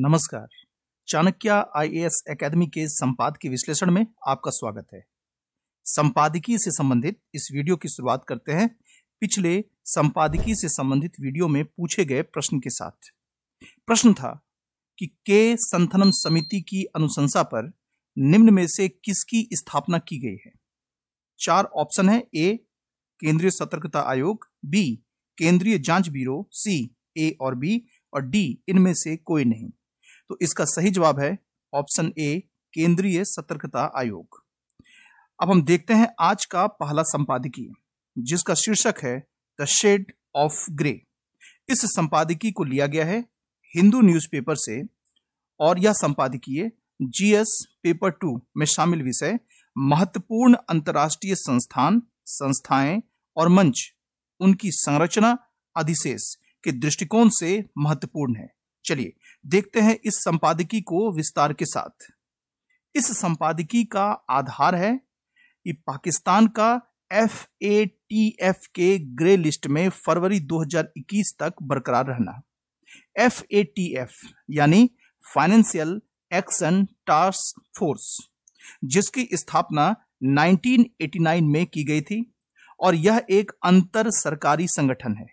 नमस्कार Chanakya IAS academy के संपाद के विश्लेषण में आपका स्वागत है संपादकीय से संबंधित इस वीडियो की शुरुआत करते हैं पिछले संपादकीय से संबंधित वीडियो में पूछे गए प्रश्न के साथ प्रश्न था कि के संथनम समिति की अनुशंसा पर निम्न में से किसकी स्थापना की गई है चार ऑप्शन है ए केंद्रीय सतर्कता आयोग बी केंद्रीय जांच ब्यूरो सी ए और बी और डी इनमें से कोई नहीं तो इसका सही जवाब है ऑप्शन ए केंद्रीय सतर्कता आयोग अब हम देखते हैं आज का पहला संपादकीय जिसका शीर्षक है द शेड ऑफ ग्रे इस संपादकीय को लिया गया है हिंदू न्यूज़पेपर से और यह संपादकीय जीएस पेपर टू में शामिल विषय महत्वपूर्ण अंतर्राष्ट्रीय संस्थान संस्थाएं और मंच उनकी संरचना अधिशेष के दृष्टिकोण से महत्वपूर्ण है चलिए देखते हैं इस संपादकी को विस्तार के साथ इस संपादकी का आधार है कि पाकिस्तान का एफ ए टी एफ के ग्रे लिस्ट में फरवरी 2021 तक बरकरार रहना एफ ए टी एफ यानी फाइनेंशियल एक्शन टास्क फोर्स जिसकी स्थापना 1989 में की गई थी और यह एक अंतर सरकारी संगठन है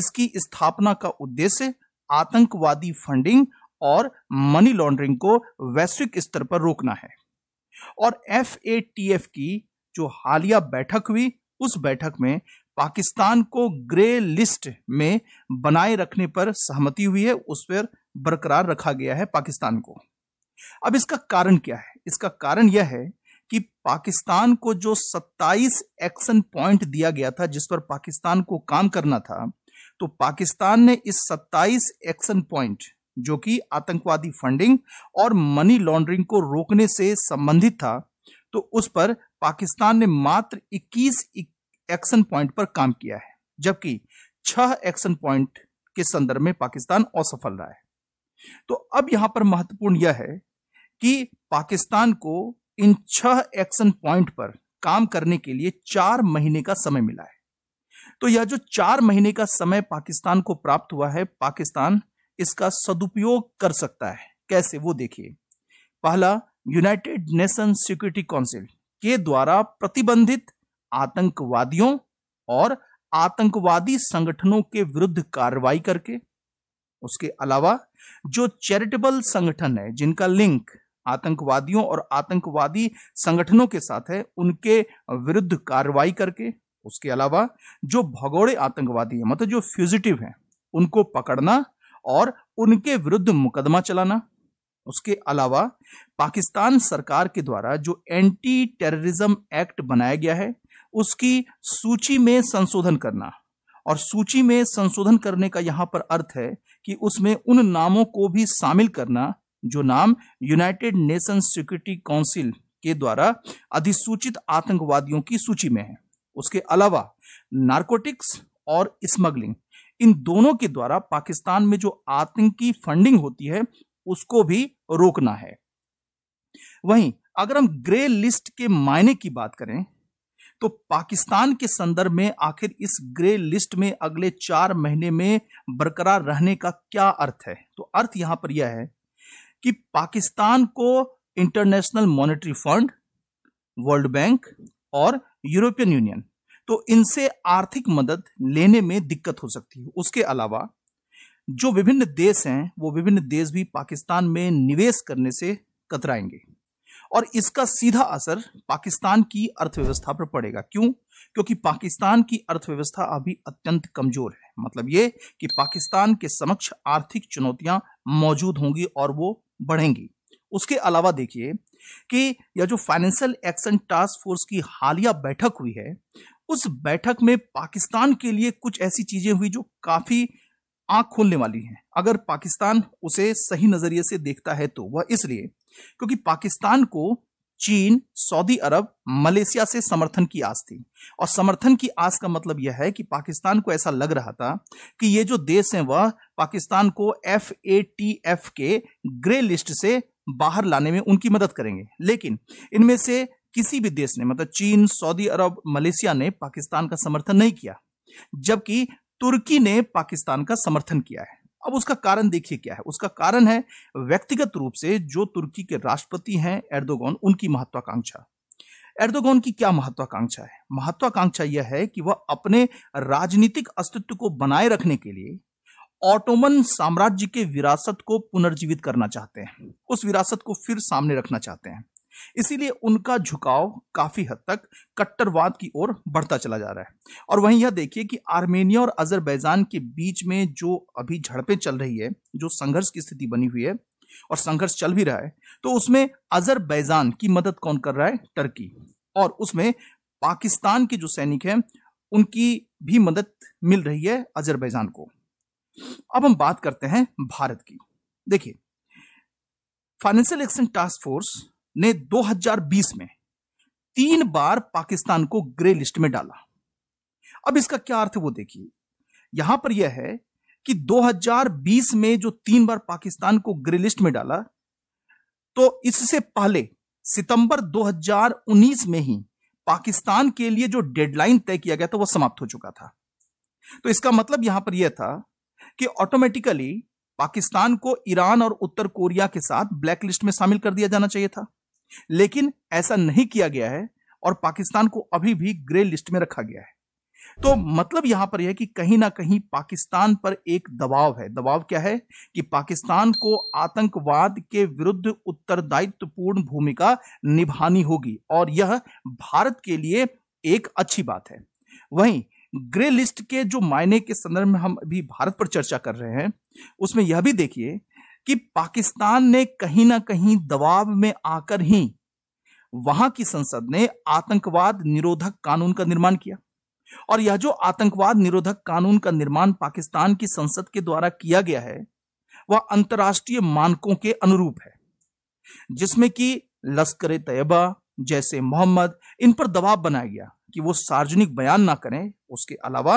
इसकी स्थापना का उद्देश्य आतंकवादी फंडिंग और मनी लॉन्ड्रिंग को वैश्विक स्तर पर रोकना है और एफ की जो हालिया बैठक हुई उस बैठक में पाकिस्तान को ग्रे लिस्ट में बनाए रखने पर सहमति हुई है उस पर बरकरार रखा गया है पाकिस्तान को अब इसका कारण क्या है इसका कारण यह है कि पाकिस्तान को जो 27 एक्शन पॉइंट दिया गया था जिस पर पाकिस्तान को काम करना था तो पाकिस्तान ने इस 27 एक्शन पॉइंट जो कि आतंकवादी फंडिंग और मनी लॉन्ड्रिंग को रोकने से संबंधित था तो उस पर पाकिस्तान ने मात्र 21 एक्शन पॉइंट पर काम किया है जबकि छह एक्शन पॉइंट के संदर्भ में पाकिस्तान असफल रहा है तो अब यहां पर महत्वपूर्ण यह है कि पाकिस्तान को इन छह एक्शन पॉइंट पर काम करने के लिए चार महीने का समय मिला है तो यह जो चार महीने का समय पाकिस्तान को प्राप्त हुआ है पाकिस्तान इसका सदुपयोग कर सकता है कैसे वो देखिए पहला यूनाइटेड नेशन सिक्योरिटी काउंसिल के द्वारा प्रतिबंधित आतंकवादियों और आतंकवादी संगठनों के विरुद्ध कार्रवाई करके उसके अलावा जो चैरिटेबल संगठन है जिनका लिंक आतंकवादियों और आतंकवादी संगठनों के साथ है उनके विरुद्ध कार्रवाई करके उसके अलावा जो भगोड़े आतंकवादी हैं मतलब जो फ्यूजिटिव हैं उनको पकड़ना और उनके विरुद्ध मुकदमा चलाना उसके अलावा पाकिस्तान सरकार के द्वारा जो एंटी टेररिज्म एक्ट बनाया गया है उसकी सूची में संशोधन करना और सूची में संशोधन करने का यहाँ पर अर्थ है कि उसमें उन नामों को भी शामिल करना जो नाम यूनाइटेड नेशन सिक्योरिटी काउंसिल के द्वारा अधिसूचित आतंकवादियों की सूची में है उसके अलावा नारकोटिक्स और स्मगलिंग इन दोनों के द्वारा पाकिस्तान में जो आतंकी फंडिंग होती है उसको भी रोकना है वहीं अगर हम ग्रे लिस्ट के मायने की बात करें तो पाकिस्तान के संदर्भ में आखिर इस ग्रे लिस्ट में अगले चार महीने में बरकरार रहने का क्या अर्थ है तो अर्थ यहां पर यह है कि पाकिस्तान को International Monetary Fund World Bank और यूरोपियन यूनियन तो इनसे आर्थिक मदद लेने में दिक्कत हो सकती है उसके अलावा जो विभिन्न देश हैं वो विभिन्न देश भी पाकिस्तान में निवेश करने से कतराएंगे और इसका सीधा असर पाकिस्तान की अर्थव्यवस्था पर पड़ेगा क्यों क्योंकि पाकिस्तान की अर्थव्यवस्था अभी अत्यंत कमजोर है मतलब ये कि पाकिस्तान के समक्ष आर्थिक चुनौतियां मौजूद होंगी और वो बढ़ेंगी उसके अलावा देखिए कि यह जो फाइनेंशियल एक्शन टास्क फोर्स की हालिया बैठक हुई है उस बैठक में पाकिस्तान के लिए कुछ ऐसी चीजें हुई जो काफी आंख खोलने वाली हैं अगर पाकिस्तान उसे सही नजरिए से देखता है तो वह इसलिए क्योंकि पाकिस्तान को चीन सऊदी अरब मलेशिया से समर्थन की आस थी और समर्थन की आस का मतलब यह है कि पाकिस्तान को ऐसा लग रहा था कि ये जो देश हैं वह पाकिस्तान को एफ के ग्रे लिस्ट से बाहर लाने में उनकी मदद करेंगे लेकिन इनमें से किसी भी देश ने मतलब चीन सऊदी अरब मलेशिया ने पाकिस्तान का समर्थन नहीं किया जबकि तुर्की ने पाकिस्तान का समर्थन किया है अब उसका कारण देखिए क्या है उसका कारण है व्यक्तिगत रूप से जो तुर्की के राष्ट्रपति हैं एर्दोगन उनकी महत्वाकांक्षा एर्दोगन की क्या महत्वाकांक्षा है महत्वाकांक्षा यह है कि वह अपने राजनीतिक अस्तित्व को बनाए रखने के लिए ऑटोमन साम्राज्य के विरासत को पुनर्जीवित करना चाहते हैं उस विरासत को फिर सामने रखना चाहते हैं इसीलिए उनका झुकाव काफी हद तक कट्टरवाद की ओर बढ़ता चला जा रहा है और वहीं यह देखिए कि आर्मेनिया और अजरबैजान के बीच में जो अभी झड़पें चल रही है जो संघर्ष की स्थिति बनी हुई है और संघर्ष चल भी रहा है तो उसमें अजरबैजान की मदद कौन कर रहा है टर्की और उसमें पाकिस्तान के जो सैनिक हैं उनकी भी मदद मिल रही है अजरबैजान को अब हम बात करते हैं भारत की देखिए फाइनेंशियल एक्शन टास्क फोर्स ने 2020 में तीन बार पाकिस्तान को ग्रे लिस्ट में डाला अब इसका क्या अर्थ है वो देखिए यहां पर यह है कि 2020 में जो तीन बार पाकिस्तान को ग्रे लिस्ट में डाला तो इससे पहले सितंबर 2019 में ही पाकिस्तान के लिए जो डेडलाइन तय किया गया था वो समाप्त हो चुका था तो इसका मतलब यहां पर यह था कि ऑटोमेटिकली पाकिस्तान को ईरान और उत्तर कोरिया के साथ ब्लैकलिस्ट में शामिल कर दिया जाना चाहिए था लेकिन ऐसा नहीं किया गया है और पाकिस्तान को अभी भी ग्रे लिस्ट में रखा गया है तो मतलब यहां पर यह कि कहीं ना कहीं पाकिस्तान पर एक दबाव है दबाव क्या है कि पाकिस्तान को आतंकवाद के विरुद्ध उत्तरदायित्वपूर्ण भूमिका निभानी होगी और यह भारत के लिए एक अच्छी बात है वहीं ग्रे लिस्ट के जो मायने के संदर्भ में हम अभी भारत पर चर्चा कर रहे हैं उसमें यह भी देखिए कि पाकिस्तान ने कहीं ना कहीं दबाव में आकर ही वहां की संसद ने आतंकवाद निरोधक कानून का निर्माण किया और यह जो आतंकवाद निरोधक कानून का निर्माण पाकिस्तान की संसद के द्वारा किया गया है वह अंतर्राष्ट्रीय मानकों के अनुरूप है जिसमें कि लश्कर तैयबा जैसे मोहम्मद इन पर दबाव बनाया गया कि वो सार्वजनिक बयान ना करें उसके अलावा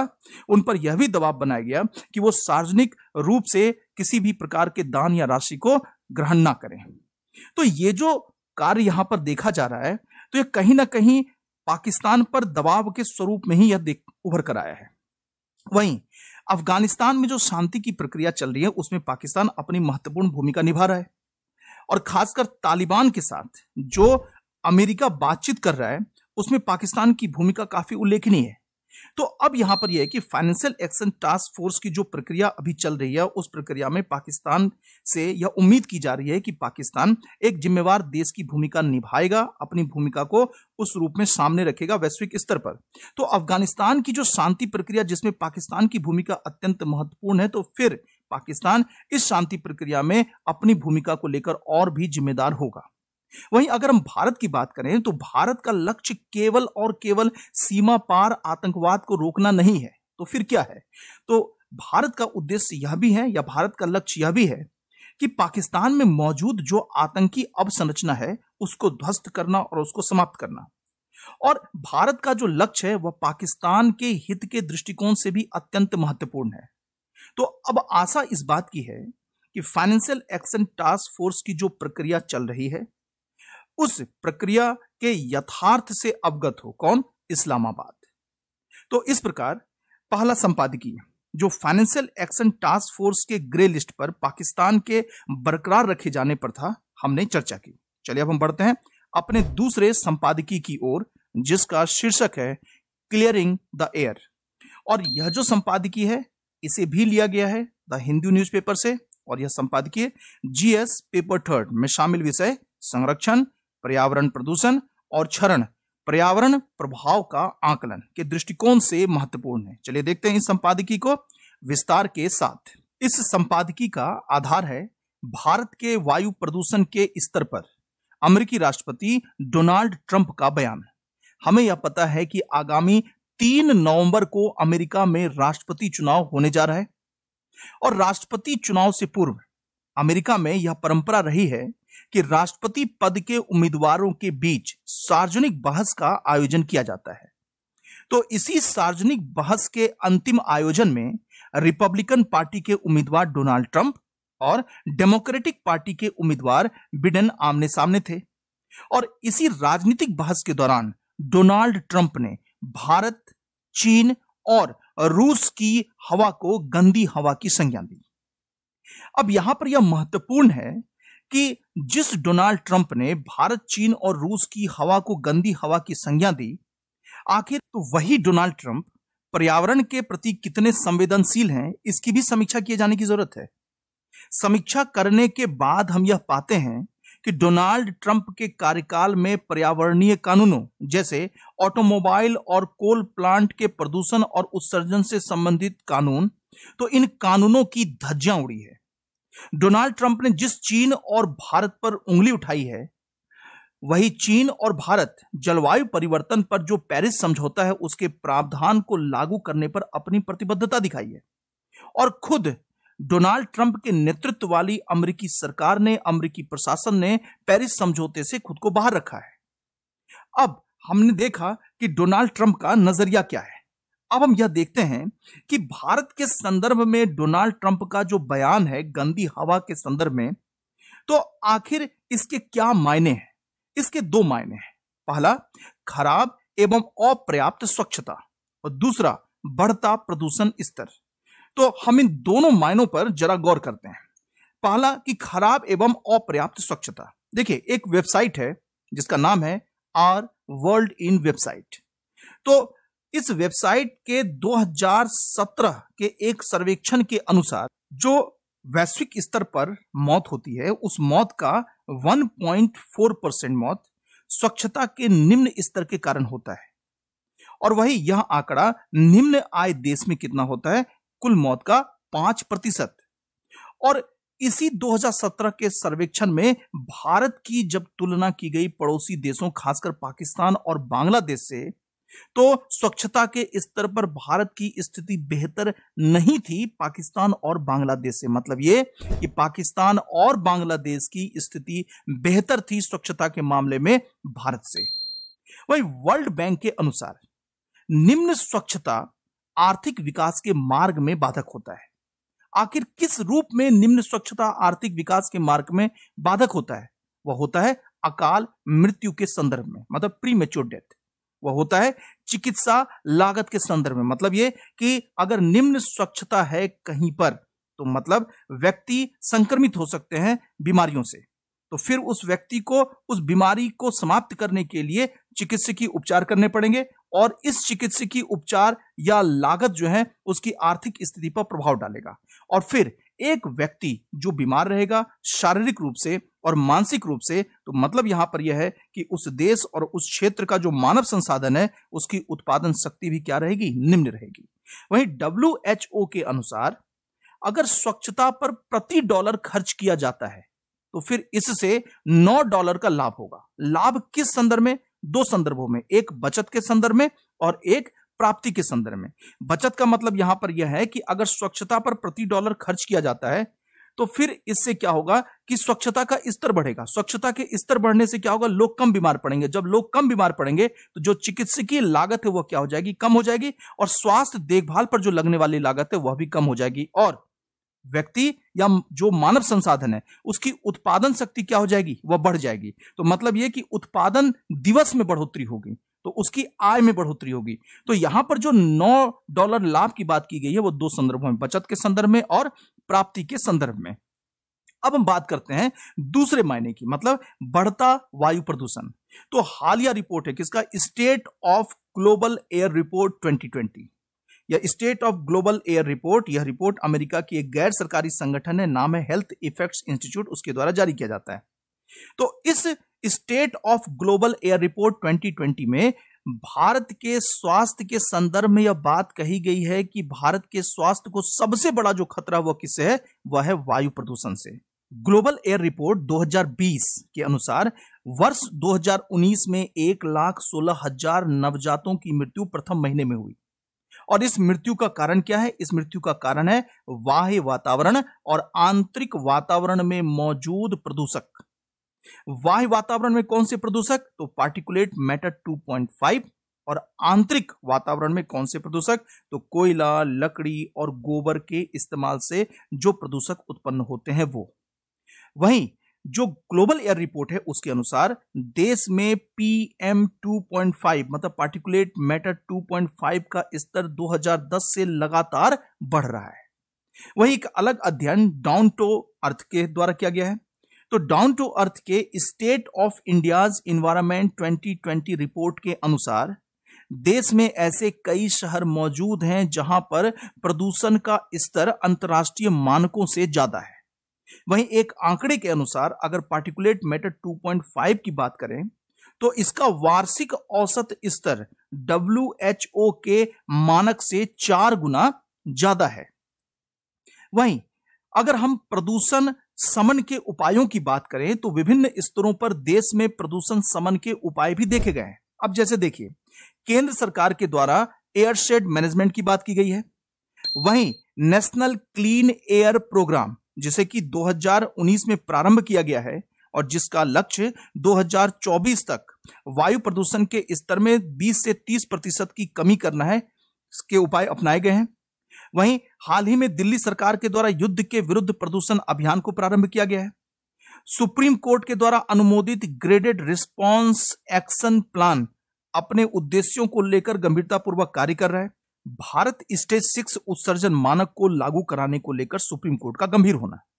उन पर यह भी दबाव बनाया गया कि वो सार्वजनिक रूप से किसी भी प्रकार के दान या राशि को ग्रहण ना करें तो ये जो कार्य यहां पर देखा जा रहा है तो ये कहीं ना कहीं पाकिस्तान पर दबाव के स्वरूप में ही यह उभर कर आया है वहीं अफगानिस्तान में जो शांति की प्रक्रिया चल रही है उसमें पाकिस्तान अपनी महत्वपूर्ण भूमिका निभा रहा है और खासकर तालिबान के साथ जो अमेरिका बातचीत कर रहा है उसमें पाकिस्तान की भूमिका काफी उल्लेखनीय है तो अब यहां पर यह है कि फाइनेंशियल एक्शन टास्क फोर्स की जो प्रक्रिया अभी चल रही है उस प्रक्रिया में पाकिस्तान से यह उम्मीद की जा रही है कि पाकिस्तान एक जिम्मेवार देश की भूमिका निभाएगा अपनी भूमिका को उस रूप में सामने रखेगा वैश्विक स्तर पर तो अफगानिस्तान की जो शांति प्रक्रिया जिसमें पाकिस्तान की भूमिका अत्यंत महत्वपूर्ण है तो फिर पाकिस्तान इस शांति प्रक्रिया में अपनी भूमिका को लेकर और भी जिम्मेदार होगा वहीं अगर हम भारत की बात करें तो भारत का लक्ष्य केवल और केवल सीमा पार आतंकवाद को रोकना नहीं है तो फिर क्या है तो भारत का उद्देश्य यह भी है या भारत का लक्ष्य यह भी है कि पाकिस्तान में मौजूद जो आतंकी अवसंरचना है उसको ध्वस्त करना और उसको समाप्त करना और भारत का जो लक्ष्य है वह पाकिस्तान के हित के दृष्टिकोण से भी अत्यंत महत्वपूर्ण है तो अब आशा इस बात की है कि फाइनेंशियल एक्शन टास्क फोर्स की जो प्रक्रिया चल रही है उस प्रक्रिया के यथार्थ से अवगत हो कौन इस्लामाबाद तो इस प्रकार पहला संपादकीय जो फाइनेंशियल एक्शन टास्क फोर्स के ग्रे लिस्ट पर पाकिस्तान के बरकरार रखे जाने पर था हमने चर्चा की चलिए अब हम बढ़ते हैं अपने दूसरे संपादकीय की ओर जिसका शीर्षक है क्लियरिंग द एयर और यह जो संपादकीय है इसे भी लिया गया है द हिंदू न्यूज से और यह संपादकीय जीएस पेपर थर्ड में शामिल विषय संरक्षण पर्यावरण प्रदूषण और क्षरण पर्यावरण प्रभाव का आकलन के दृष्टिकोण से महत्वपूर्ण है चलिए देखते हैं इस संपादकी को विस्तार के साथ इस संपादकी का आधार है भारत के वायु प्रदूषण के स्तर पर अमेरिकी राष्ट्रपति डोनाल्ड ट्रंप का बयान हमें यह पता है कि आगामी तीन नवंबर को अमेरिका में राष्ट्रपति चुनाव होने जा रहा है और राष्ट्रपति चुनाव से पूर्व अमेरिका में यह परंपरा रही है कि राष्ट्रपति पद के उम्मीदवारों के बीच सार्वजनिक बहस का आयोजन किया जाता है तो इसी सार्वजनिक बहस के अंतिम आयोजन में रिपब्लिकन पार्टी के उम्मीदवार डोनाल्ड ट्रंप और डेमोक्रेटिक पार्टी के उम्मीदवार बिडेन आमने सामने थे और इसी राजनीतिक बहस के दौरान डोनाल्ड ट्रंप ने भारत चीन और रूस की हवा को गंदी हवा की संज्ञा दी अब यहां पर यह महत्वपूर्ण है कि जिस डोनाल्ड ट्रंप ने भारत चीन और रूस की हवा को गंदी हवा की संज्ञा दी आखिर तो वही डोनाल्ड ट्रंप पर्यावरण के प्रति कितने संवेदनशील हैं इसकी भी समीक्षा किए जाने की जरूरत है समीक्षा करने के बाद हम यह पाते हैं कि डोनाल्ड ट्रंप के कार्यकाल में पर्यावरणीय कानूनों जैसे ऑटोमोबाइल और कोल प्लांट के प्रदूषण और उत्सर्जन से संबंधित कानून तो इन कानूनों की धज्जियां उड़ी है डोनाल्ड ट्रंप ने जिस चीन और भारत पर उंगली उठाई है वही चीन और भारत जलवायु परिवर्तन पर जो पेरिस समझौता है उसके प्रावधान को लागू करने पर अपनी प्रतिबद्धता दिखाई है और खुद डोनाल्ड ट्रंप के नेतृत्व वाली अमेरिकी सरकार ने अमेरिकी प्रशासन ने पेरिस समझौते से खुद को बाहर रखा है अब हमने देखा कि डोनाल्ड ट्रंप का नजरिया क्या है अब हम यह देखते हैं कि भारत के संदर्भ में डोनाल्ड ट्रंप का जो बयान है गंदी हवा के संदर्भ में तो आखिर इसके क्या मायने हैं इसके दो मायने हैं पहला खराब एवं अपर्याप्त स्वच्छता और दूसरा बढ़ता प्रदूषण स्तर तो हम इन दोनों मायनों पर जरा गौर करते हैं पहला कि खराब एवं अपर्याप्त स्वच्छता देखिए एक वेबसाइट है जिसका नाम है आर वर्ल्ड इन वेबसाइट तो इस वेबसाइट के 2017 के एक सर्वेक्षण के अनुसार जो वैश्विक स्तर पर मौत होती है उस मौत का 1.4 परसेंट मौत स्वच्छता के निम्न स्तर के कारण होता है और वही यह आंकड़ा निम्न आय देश में कितना होता है कुल मौत का पांच प्रतिशत और इसी 2017 के सर्वेक्षण में भारत की जब तुलना की गई पड़ोसी देशों खासकर पाकिस्तान और बांग्लादेश से तो स्वच्छता के स्तर पर भारत की स्थिति बेहतर नहीं थी पाकिस्तान और बांग्लादेश से मतलब ये कि पाकिस्तान और बांग्लादेश की स्थिति बेहतर थी स्वच्छता के मामले में भारत से वही वर्ल्ड बैंक के अनुसार निम्न स्वच्छता आर्थिक विकास के मार्ग में बाधक होता है आखिर किस रूप में निम्न स्वच्छता आर्थिक विकास के मार्ग में बाधक होता है वह होता है अकाल मृत्यु के संदर्भ में मतलब प्री मेच्योर डेथ वह होता है चिकित्सा लागत के संदर्भ में मतलब ये कि अगर निम्न स्वच्छता है कहीं पर तो मतलब व्यक्ति संक्रमित हो सकते हैं बीमारियों से तो फिर उस व्यक्ति को उस बीमारी को समाप्त करने के लिए चिकित्सकीय उपचार करने पड़ेंगे और इस चिकित्सकीय उपचार या लागत जो है उसकी आर्थिक स्थिति पर प्रभाव डालेगा और फिर एक व्यक्ति जो बीमार रहेगा शारीरिक रूप से और मानसिक रूप से तो मतलब यहां पर यह है कि उस देश और उस क्षेत्र का जो मानव संसाधन है उसकी उत्पादन शक्ति भी क्या रहेगी निम्न रहेगी वहीं डब्ल्यू के अनुसार अगर स्वच्छता पर प्रति डॉलर खर्च किया जाता है तो फिर इससे नौ डॉलर का लाभ होगा लाभ किस संदर्भ में दो संदर्भों में एक बचत के संदर्भ में और एक प्राप्ति के संदर्भ में बचत का मतलब यहां पर यह है कि अगर स्वच्छता पर प्रति डॉलर खर्च किया जाता है तो फिर इससे क्या होगा कि स्वच्छता का स्तर बढ़ेगा स्वच्छता के स्तर बढ़ने से क्या होगा लोग कम बीमार पड़ेंगे जब लोग कम बीमार पड़ेंगे तो जो चिकित्सकीय लागत है वह क्या हो जाएगी कम हो जाएगी और स्वास्थ्य देखभाल पर जो लगने वाली लागत है वह भी कम हो जाएगी और व्यक्ति या जो मानव संसाधन है उसकी उत्पादन शक्ति क्या हो जाएगी वह बढ़ जाएगी तो मतलब यह कि उत्पादन दिवस में बढ़ोतरी होगी तो उसकी आय में बढ़ोतरी होगी तो यहां पर जो नौ डॉलर लाभ की बात की गई है वो दो संदर्भों में बचत के संदर्भ में और प्राप्ति के संदर्भ में अब हम बात करते हैं दूसरे मायने की मतलब बढ़ता वायु प्रदूषण तो हालिया रिपोर्ट है किसका State of Global Air report 2020 या State of Global Air report यह रिपोर्ट अमेरिका की एक गैर सरकारी संगठन है नाम है हेल्थ इफेक्ट्स इंस्टीट्यूट उसके द्वारा जारी किया जाता है तो इस State of Global Air report 2020 में भारत के स्वास्थ्य के संदर्भ में यह बात कही गई है कि भारत के स्वास्थ्य को सबसे बड़ा जो खतरा वह किससे है वह है वायु प्रदूषण से ग्लोबल एयर रिपोर्ट 2020 के अनुसार वर्ष 2019 में एक लाख सोलह हजार नवजातों की मृत्यु प्रथम महीने में हुई और इस मृत्यु का कारण क्या है इस मृत्यु का कारण है वाह्य वातावरण और आंतरिक वातावरण में मौजूद प्रदूषक वाह्य वातावरण में कौन से प्रदूषक तो पार्टिकुलेट मैटर 2.5 और आंतरिक वातावरण में कौन से प्रदूषक तो कोयला लकड़ी और गोबर के इस्तेमाल से जो प्रदूषक उत्पन्न होते हैं वो वहीं जो ग्लोबल एयर रिपोर्ट है उसके अनुसार देश में पीएम 2.5 मतलब पार्टिकुलेट मैटर 2.5 का स्तर 2010 से लगातार बढ़ रहा है वही एक अलग अध्ययन डाउन टू अर्थ के द्वारा किया गया है तो डाउन टू अर्थ के State of India's Environment 2020 report के अनुसार देश में ऐसे कई शहर मौजूद हैं जहां पर प्रदूषण का स्तर अंतर्राष्ट्रीय मानकों से ज्यादा है वहीं एक आंकड़े के अनुसार अगर पार्टिकुलेट मैटर 2.5 की बात करें तो इसका वार्षिक औसत स्तर डब्ल्यू के मानक से चार गुना ज्यादा है वहीं अगर हम प्रदूषण समन के उपायों की बात करें तो विभिन्न स्तरों पर देश में प्रदूषण समन के उपाय भी देखे गए हैं अब जैसे देखिए केंद्र सरकार के द्वारा एयर शेड मैनेजमेंट की बात की गई है वहीं नेशनल क्लीन एयर प्रोग्राम जिसे कि 2019 में प्रारंभ किया गया है और जिसका लक्ष्य 2024 तक वायु प्रदूषण के स्तर में 20 से 30 प्रतिशत की कमी करना है इसके उपाय अपनाए गए हैं वहीं हाल ही में दिल्ली सरकार के द्वारा युद्ध के विरुद्ध प्रदूषण अभियान को प्रारंभ किया गया है सुप्रीम कोर्ट के द्वारा अनुमोदित ग्रेडेड रिस्पॉन्स एक्शन प्लान अपने उद्देश्यों को लेकर गंभीरतापूर्वक कार्य कर रहा है भारत स्टेज सिक्स उत्सर्जन मानक को लागू कराने को लेकर सुप्रीम कोर्ट का गंभीर होना है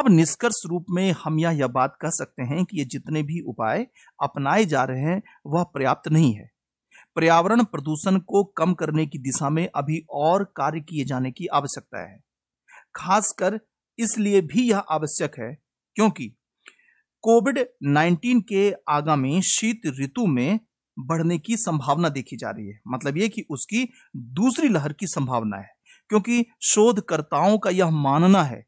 अब निष्कर्ष रूप में हम यह बात कह सकते हैं कि ये जितने भी उपाय अपनाए जा रहे हैं वह पर्याप्त नहीं है पर्यावरण प्रदूषण को कम करने की दिशा में अभी और कार्य किए जाने की आवश्यकता है खासकर इसलिए भी यह आवश्यक है क्योंकि कोविड 19 के आगामी शीत ऋतु में बढ़ने की संभावना देखी जा रही है मतलब ये कि उसकी दूसरी लहर की संभावना है क्योंकि शोधकर्ताओं का यह मानना है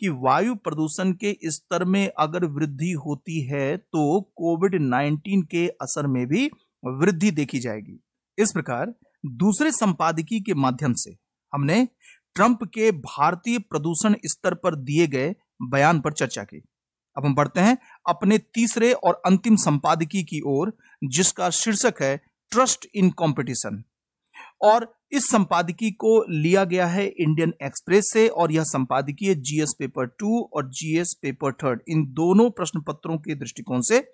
कि वायु प्रदूषण के स्तर में अगर वृद्धि होती है तो कोविड 19 के असर में भी वृद्धि देखी जाएगी इस प्रकार दूसरे संपादकी के माध्यम से हमने ट्रंप के भारतीय प्रदूषण स्तर पर दिए गए बयान पर चर्चा की अब हम बढ़ते हैं अपने तीसरे और अंतिम संपादकी की ओर जिसका शीर्षक है ट्रस्ट इन कंपटीशन और इस संपादकी को लिया गया है इंडियन एक्सप्रेस से और यह संपादकीय जीएस पेपर टू और जीएस पेपर थर्ड इन दोनों प्रश्न पत्रों के दृष्टिकोण से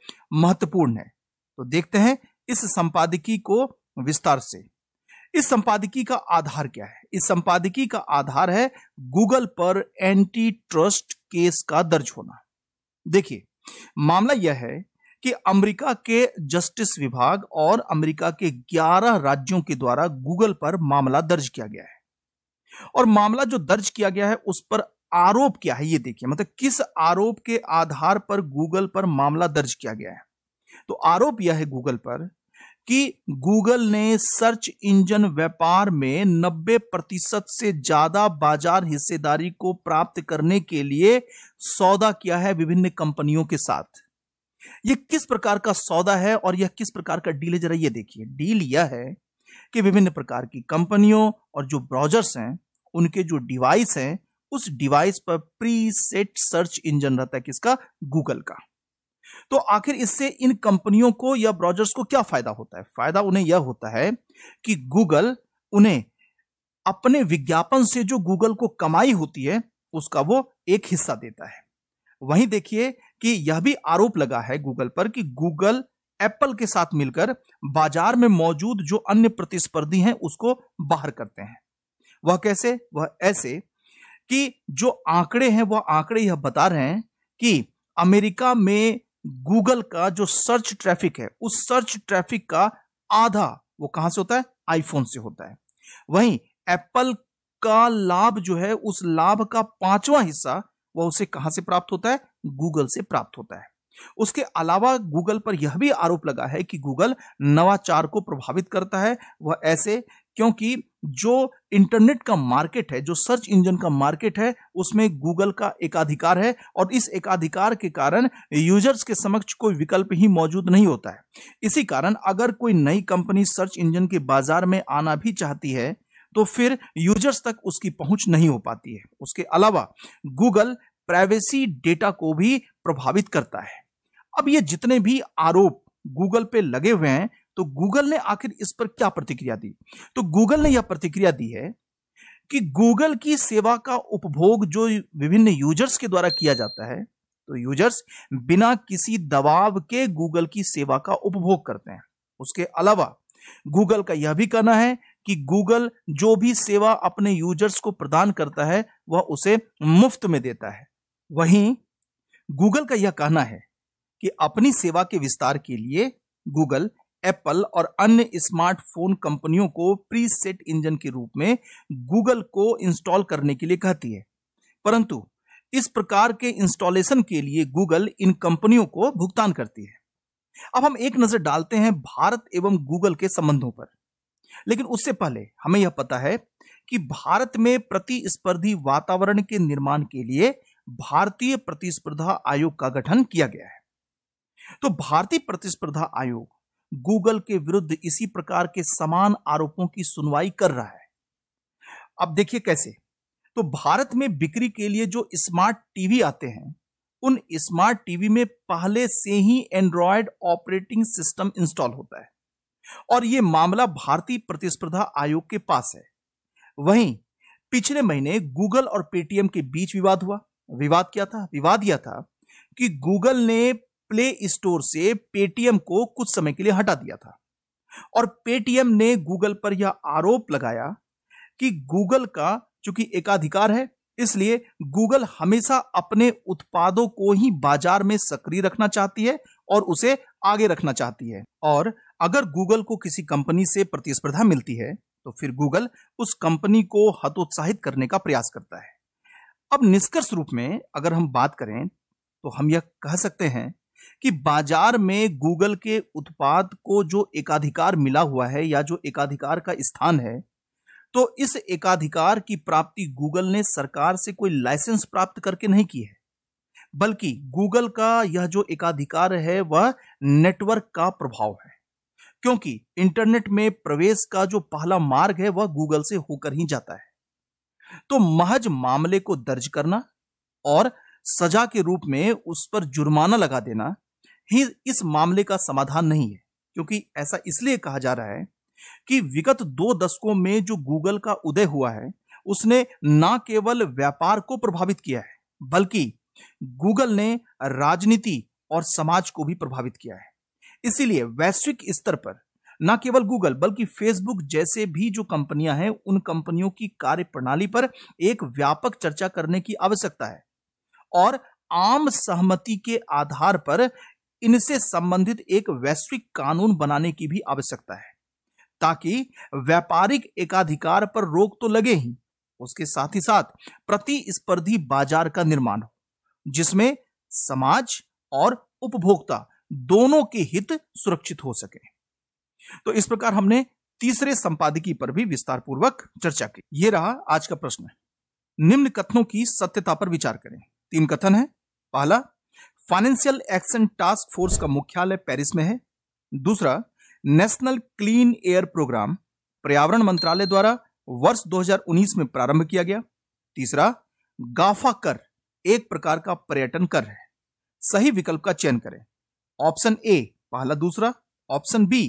महत्वपूर्ण है तो देखते हैं इस संपादकी को विस्तार से इस संपादकी का आधार क्या है इस संपादकी का आधार है गूगल पर एंटी ट्रस्ट केस का दर्ज होना देखिए मामला यह है कि अमेरिका के जस्टिस विभाग और अमेरिका के 11 राज्यों के द्वारा गूगल पर मामला दर्ज किया गया है और मामला जो दर्ज किया गया है उस पर आरोप क्या है ये देखिए मतलब किस आरोप के आधार पर गूगल पर मामला दर्ज किया गया है तो आरोप यह है गूगल पर कि गूगल ने सर्च इंजन व्यापार में 90 प्रतिशत से ज्यादा बाजार हिस्सेदारी को प्राप्त करने के लिए सौदा किया है विभिन्न कंपनियों के साथ यह किस प्रकार का सौदा है और यह किस प्रकार का डील है जरा ये देखिए डील यह है कि विभिन्न प्रकार की कंपनियों और जो ब्राउजर्स हैं उनके जो डिवाइस हैं उस डिवाइस पर प्री सेट सर्च इंजन रहता है किसका गूगल का तो आखिर इससे इन कंपनियों को या ब्राउजर्स को क्या फायदा होता है फायदा उन्हें यह होता है कि गूगल उन्हें अपने विज्ञापन से जो गूगल को कमाई होती है उसका वो एक हिस्सा देता है वहीं देखिए कि यह भी आरोप लगा है गूगल पर कि गूगल एप्पल के साथ मिलकर बाजार में मौजूद जो अन्य प्रतिस्पर्धी हैं उसको बाहर करते हैं वह कैसे वह ऐसे कि जो आंकड़े हैं वह आंकड़े यह बता रहे हैं कि अमेरिका में गूगल का जो सर्च ट्रैफिक है उस सर्च ट्रैफिक का आधा वो कहां से होता है आईफोन से होता है वहीं एप्पल का लाभ जो है उस लाभ का पांचवा हिस्सा वह उसे कहां से प्राप्त होता है गूगल से प्राप्त होता है उसके अलावा गूगल पर यह भी आरोप लगा है कि गूगल नवाचार को प्रभावित करता है वह ऐसे क्योंकि जो इंटरनेट का मार्केट है जो सर्च इंजन का मार्केट है उसमें गूगल का एकाधिकार है और इस एकाधिकार के कारण यूजर्स के समक्ष कोई विकल्प ही मौजूद नहीं होता है इसी कारण अगर कोई नई कंपनी सर्च इंजन के बाजार में आना भी चाहती है तो फिर यूजर्स तक उसकी पहुंच नहीं हो पाती है उसके अलावा गूगल प्राइवेसी डेटा को भी प्रभावित करता है अब ये जितने भी आरोप गूगल पे लगे हुए हैं तो गूगल ने आखिर इस पर क्या प्रतिक्रिया दी तो गूगल ने यह प्रतिक्रिया दी है कि गूगल की सेवा का उपभोग जो विभिन्न यूजर्स के द्वारा किया जाता है तो यूजर्स बिना किसी दबाव के गूगल की सेवा का उपभोग करते हैं उसके अलावा गूगल का यह भी कहना है कि गूगल जो भी सेवा अपने यूजर्स को प्रदान करता है वह उसे मुफ्त में देता है वहीं गूगल का यह कहना है कि अपनी सेवा के विस्तार के लिए गूगल एप्पल और अन्य स्मार्टफोन कंपनियों को प्री सेट इंजन के रूप में गूगल को इंस्टॉल करने के लिए कहती है परंतु इस प्रकार के इंस्टॉलेशन के लिए गूगल इन कंपनियों को भुगतान करती है अब हम एक नजर डालते हैं भारत एवं गूगल के संबंधों पर लेकिन उससे पहले हमें यह पता है कि भारत में प्रतिस्पर्धी वातावरण के निर्माण के लिए भारतीय प्रतिस्पर्धा आयोग का गठन किया गया है तो भारतीय प्रतिस्पर्धा आयोग गूगल के विरुद्ध इसी प्रकार के समान आरोपों की सुनवाई कर रहा है अब देखिए कैसे तो भारत में बिक्री के लिए जो स्मार्ट टीवी आते हैं उन स्मार्ट टीवी में पहले से ही एंड्रॉयड ऑपरेटिंग सिस्टम इंस्टॉल होता है और यह मामला भारतीय प्रतिस्पर्धा आयोग के पास है वहीं पिछले महीने गूगल और पेटीएम के बीच विवाद हुआ विवाद क्या था विवाद यह था कि गूगल ने प्ले स्टोर से पेटीएम को कुछ समय के लिए हटा दिया था और पेटीएम ने गूगल पर यह आरोप लगाया कि गूगल का चूंकि एकाधिकार है इसलिए गूगल हमेशा अपने उत्पादों को ही बाजार में सक्रिय रखना चाहती है और उसे आगे रखना चाहती है और अगर गूगल को किसी कंपनी से प्रतिस्पर्धा मिलती है तो फिर गूगल उस कंपनी को हतोत्साहित करने का प्रयास करता है अब निष्कर्ष रूप में अगर हम बात करें तो हम यह कह सकते हैं कि बाजार में गूगल के उत्पाद को जो एकाधिकार मिला हुआ है या जो एकाधिकार का स्थान है तो इस एकाधिकार की प्राप्ति गूगल ने सरकार से कोई लाइसेंस प्राप्त करके नहीं की है बल्कि गूगल का यह जो एकाधिकार है वह नेटवर्क का प्रभाव है क्योंकि इंटरनेट में प्रवेश का जो पहला मार्ग है वह गूगल से होकर ही जाता है तो महज मामले को दर्ज करना और सजा के रूप में उस पर जुर्माना लगा देना ही इस मामले का समाधान नहीं है क्योंकि ऐसा इसलिए कहा जा रहा है कि विगत दो दशकों में जो गूगल का उदय हुआ है उसने न केवल व्यापार को प्रभावित किया है बल्कि गूगल ने राजनीति और समाज को भी प्रभावित किया है इसीलिए वैश्विक स्तर पर न केवल गूगल बल्कि फेसबुक जैसे भी जो कंपनियां हैं उन कंपनियों की कार्य प्रणाली पर एक व्यापक चर्चा करने की आवश्यकता है और आम सहमति के आधार पर इनसे संबंधित एक वैश्विक कानून बनाने की भी आवश्यकता है ताकि व्यापारिक एकाधिकार पर रोक तो लगे ही उसके साथ ही साथ प्रतिस्पर्धी बाजार का निर्माण हो जिसमें समाज और उपभोक्ता दोनों के हित सुरक्षित हो सके तो इस प्रकार हमने तीसरे संपादकीय पर भी विस्तार पूर्वक चर्चा की यह रहा आज का प्रश्न निम्न कथनों की सत्यता पर विचार करें तीन कथन है पहला फाइनेंशियल एक्शन टास्क फोर्स का मुख्यालय पेरिस में है दूसरा नेशनल क्लीन एयर प्रोग्राम पर्यावरण मंत्रालय द्वारा वर्ष 2019 में प्रारंभ किया गया तीसरा गाफा कर एक प्रकार का पर्यटन कर है सही विकल्प का चयन करें ऑप्शन ए पहला दूसरा ऑप्शन बी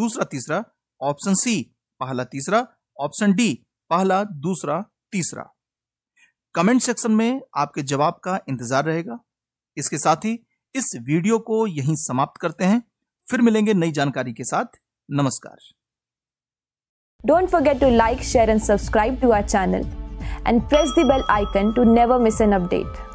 दूसरा तीसरा ऑप्शन सी पहला तीसरा ऑप्शन डी पहला दूसरा तीसरा कमेंट सेक्शन में आपके जवाब का इंतजार रहेगा इसके साथ ही इस वीडियो को यहीं समाप्त करते हैं फिर मिलेंगे नई जानकारी के साथ नमस्कार don't forget to like share and subscribe to our channel and press the bell icon to never miss an update